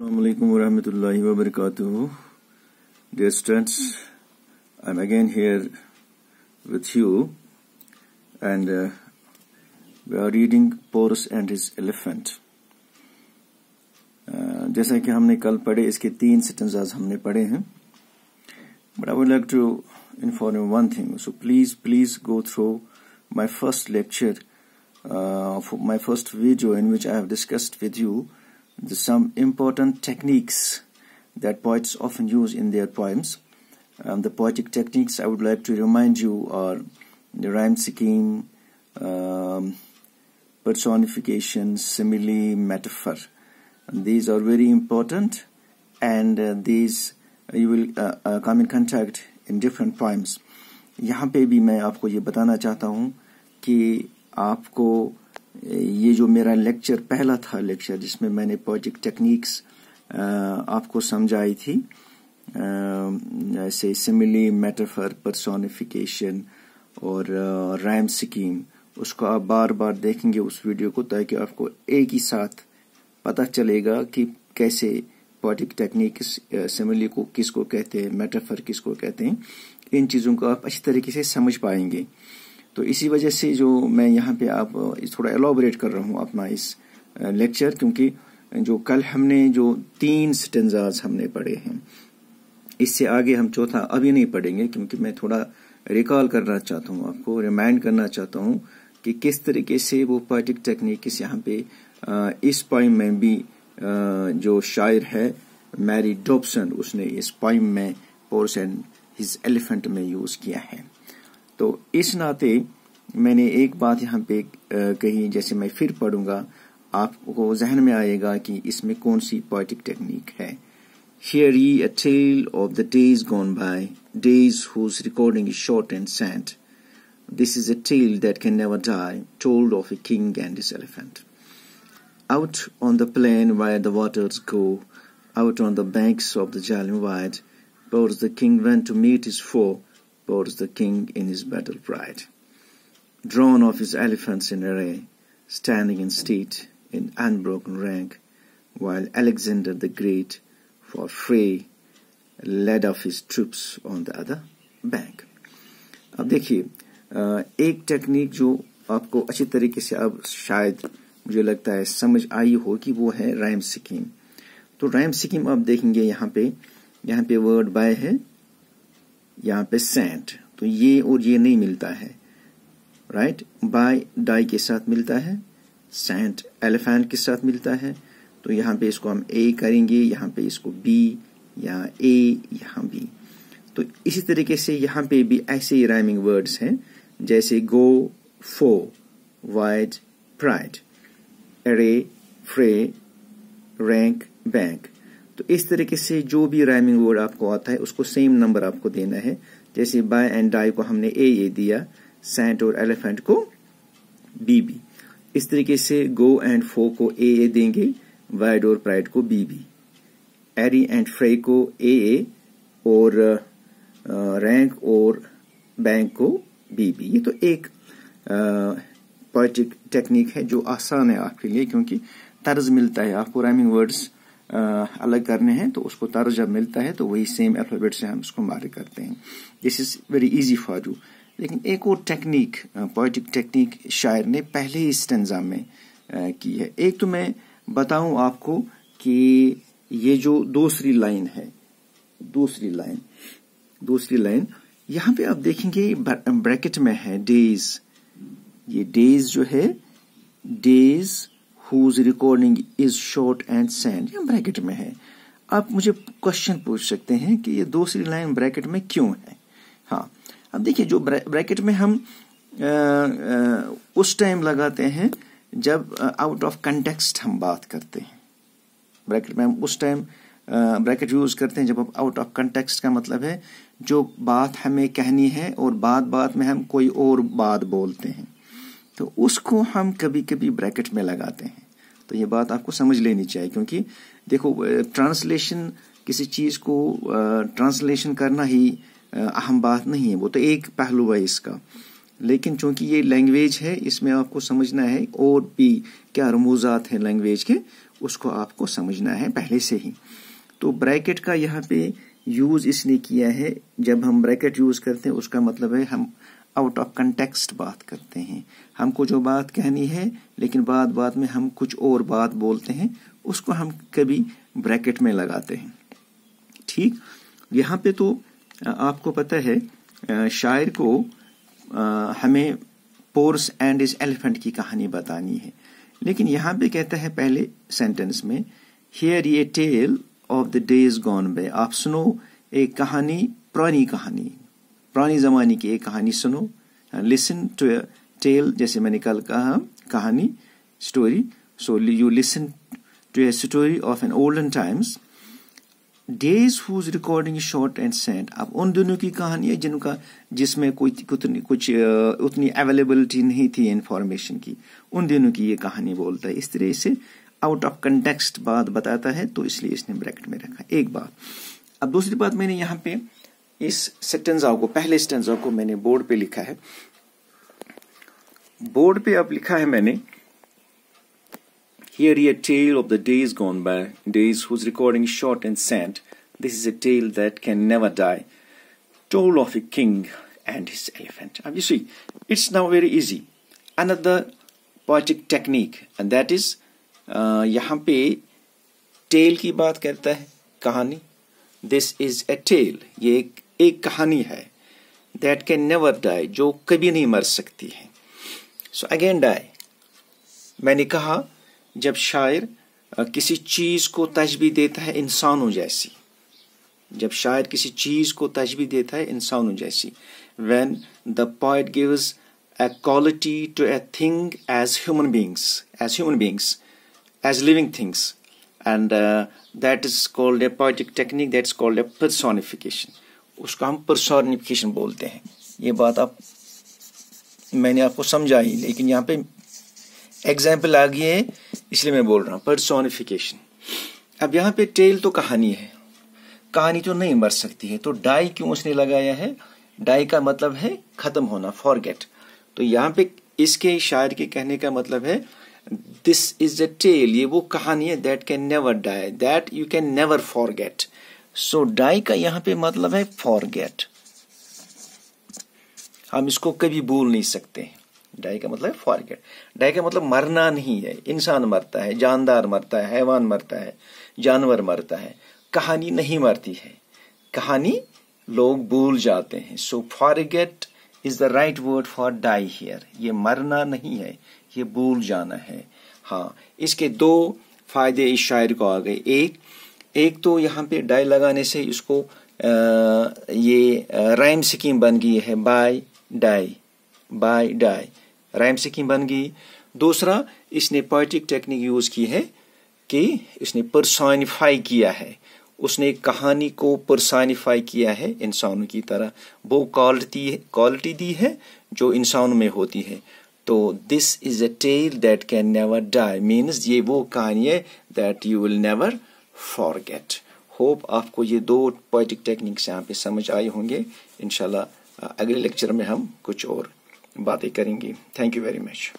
Assalamualaikum warahmatullahi wabarakatuh. Dear students, I'm again here with you and uh, we are reading Porus and his elephant. Uh, जैसा कि हमने कल पढ़े इसके तीन सेटेंजाज हमने पढ़े हैं but I would like to inform you one thing so please please go through my first lecture my first video in which I have discussed with you uh, the, some important techniques that poets often use in their poems. Um, the poetic techniques I would like to remind you are the rhyme scheme, um, personification, simile, metaphor. And these are very important and uh, these uh, you will uh, uh, come in contact in different poems. यहाँ पे भी मैं आपको ये बताना चाहता हूँ कि आपको ये जो मेरा लेक्चर पहला था लेक्चर जिसमें मैंने पॉजिक टेक्निक्स आपको समझाई थी ऐसे सिमिली मेटाफर परसोनिफिकेशन और रैम स्कीम उसको आप बार बार देखेंगे उस वीडियो को ताकि आपको एक ही साथ पता चलेगा कि कैसे पॉजिक टेक्निक्स सिमिली को किसको कहते हैं मेटाफर किसको कहते हैं इन चीज़ों को आप अच्छी तरीके से समझ पाएंगे तो इसी वजह से जो मैं यहाँ पे आप थोड़ा एलोबरेट कर रहा हूँ अपना इस लेक्चर क्योंकि जो कल हमने जो तीन स्टेंजाज हमने पढ़े हैं इससे आगे हम चौथा अभी नहीं पढ़ेंगे क्योंकि मैं थोड़ा रिकॉल करना चाहता हूँ आपको रिमाइंड करना चाहता हूँ कि किस तरीके से वो पोइटिक टेक्निक यहाँ पे इस पॉइम में भी जो शायर है मैरी डॉबसन उसने इस पॉइम में पोर्स एंड हिज एलिफेंट में यूज किया है तो इस नाते मैंने एक बात यहाँ पे कही जैसे मैं फिर पढ़ूंगा आपको जहन में आएगा कि इसमें कौन सी पोइटिक टेक्निक है here is a tale of the days gone by days whose recording is short and scant this is a tale that can never die told of a king and his elephant out on the plain where the waters go out on the banks of the Jhelum wide Porus the king went to meet his foe boards the king in his battle pride. Drawn off his elephants in array, standing in state in unbroken rank, while Alexander the Great, for free, led off his troops on the other bank. अब देखिए एक technique जो आपको अच्छी तरीके से अब शायद मुझे लगता है समझ आई हो कि वो है राइम सिक्किम तो राइम सिक्किम आप देखेंगे यहाँ पे यहाँ पे वर्ड बाय है यहाँ पे सेंट तो ये और ये नहीं मिलता है राइट बाय डाई के साथ मिलता है सेंट एलिफेंट के साथ मिलता है तो यहाँ पे इसको हम ए करेंगे यहाँ पे इसको बी यहाँ ए यहाँ बी तो इसी तरीके से यहाँ पे भी ऐसे ही राइमिंग वर्ड्स हैं जैसे go foe wide pride array fray rank bank तो इस तरीके से जो भी राइमिंग वर्ड आपको आता है उसको सेम नंबर आपको देना है जैसे बाय एंड डाई को हमने ए ए दिया सेंट और एलिफेंट को बी बी इस तरीके से गो एंड फो को ए ए देंगे वाइड और प्राइड को बी बी एरी एंड फ्रे को ए ए और रैंक uh, uh, और बैंक को बी बी ये तो एक पॉलिटिक uh, टेक्निक है जो आसान है आपके लिए क्योंकि तर्ज मिलता है आपको राइमिंग वर्ड्स अलग करने हैं तो उसको तर्ज जब मिलता है तो वही सेम अल्फ़ाबेट से हम उसको मार्क करते हैं this is very easy for you लेकिन एक और टेक्निक पोइटिक टेक्निक शायर ने पहले ही स्टन्जा में की है एक तो मैं बताऊं आपको कि ये जो दूसरी लाइन है दूसरी लाइन दूसरी लाइन यहाँ पे आप देखेंगे ब्रैकेट में है डेज ये डेज जो है days whose recording is short and scant ये ब्रैकेट में है आप मुझे क्वेश्चन पूछ सकते हैं कि ये दूसरी लाइन ब्रैकेट में क्यों है हाँ अब देखिए जो ब्रैकेट में हम आ, आ, उस टाइम लगाते हैं जब आउट ऑफ कंटेक्स्ट हम बात करते हैं ब्रैकेट में हम उस टाइम ब्रैकेट यूज करते हैं जब आप आउट ऑफ कंटेक्सट का मतलब है जो बात हमें कहनी है और बात बात में हम कोई और बात बोलते हैं तो उसको हम कभी कभी ब्रैकेट में लगाते हैं तो ये बात आपको समझ लेनी चाहिए क्योंकि देखो ट्रांसलेशन किसी चीज़ को ट्रांसलेशन करना ही अहम बात नहीं है वो तो एक पहलू है इसका लेकिन चूंकि ये लैंग्वेज है इसमें आपको समझना है और भी क्या रमूजात हैं लैंग्वेज के उसको आपको समझना है पहले से ही तो ब्रैकेट का यहाँ पे यूज इसने किया है जब हम ब्रैकेट यूज करते हैं उसका मतलब है हम आउट ऑफ कंटेक्स्ट बात करते हैं हमको जो बात कहनी है लेकिन बाद बाद में हम कुछ और बात बोलते हैं उसको हम कभी ब्रैकेट में लगाते हैं ठीक यहाँ पे तो आपको पता है शायर को हमें पोर्स एंड इस एलिफेंट की कहानी बतानी है लेकिन यहाँ पे कहता है पहले सेंटेंस में हियर ये tale of the days gone by आप सुनो एक कहानी पुरानी कहानी पुरानी ज़माने की एक कहानी सुनो लिसन टू टेल जैसे मैंने कल कहा कहानी story so you listen to a story of an olden times days whose recording short and scant अब उन दोनों की कहानी है जिनका जिसमें कोई कुछ कुछ उतनी अवेलेबिलिटी नहीं थी इन्फॉर्मेशन की उन दिनों की ये कहानी बोलता है इस तरह से आउट ऑफ कंटेक्सट बात बताता है तो इसलिए इसने ब्रैकेट में रखा एक बात अब दूसरी बात मैंने यहाँ पे इस सेटेंजाओ को पहले स्टेंजाओ को मैंने बोर्ड पे लिखा है बोर्ड पे अब लिखा है मैंने हियर ये tale of the days gone by days who recording short and scant this is a tale that can never die told of a king and his elephant अब you see it's now very easy another poetic technique and that is यहां पे tell की बात करता है कहानी this is a tell ये एक एक कहानी है दैट कैन नेवर डाई जो कभी नहीं मर सकती है सो अगेन डाई मैंने कहा जब शायर किसी चीज को तजबी देता है इंसानों जैसी जब शायर किसी चीज को तजबी देता है इंसानों जैसी when the poet gives a quality to a thing as human beings as human beings as living things and that is called a poetic technique that is called a personification उसका हम परसोनिफिकेशन बोलते हैं ये बात आप मैंने आपको समझाई लेकिन यहाँ पे एग्जाम्पल आ गई है इसलिए मैं बोल रहा हूँ परसोनिफिकेशन अब यहाँ पे टेल तो कहानी है कहानी तो नहीं मर सकती है तो डाई क्यों उसने लगाया है डाई का मतलब है खत्म होना फॉरगेट तो यहाँ पे इसके शायर के कहने का मतलब है दिस इज अ टेल ये वो कहानी है that can never die that you can never forget so die का यहां पे मतलब है फॉरगेट हम इसको कभी भूल नहीं सकते डाई का मतलब फॉरगेट डाई का मतलब मरना नहीं है इंसान मरता है जानदार मरता है हैवान मरता है जानवर मरता है कहानी नहीं मरती है कहानी लोग भूल जाते हैं so forget is the right word for die here ये मरना नहीं है ये भूल जाना है हाँ इसके दो फायदे इस शायर को आ गए एक एक तो यहाँ पे डाई लगाने से इसको आ, ये राइम स्कीम बन गई है by die by die rhyme scheme बन गई दूसरा इसने पोइटिक टेक्निक यूज की है कि इसने परसानिफाई किया है उसने कहानी को परसानिफाई किया है इंसानों की तरह वो क्वालिटी क्वालिटी दी है जो इंसानों में होती है तो this is a tale that can never die means ये वो कहानी है that you will never forget hope आपको ये दो पोइटिक टेक्निक्स यहाँ पे समझ आए होंगे इनशाला अगले लेक्चर में हम कुछ और बातें करेंगे थैंक यू वेरी मच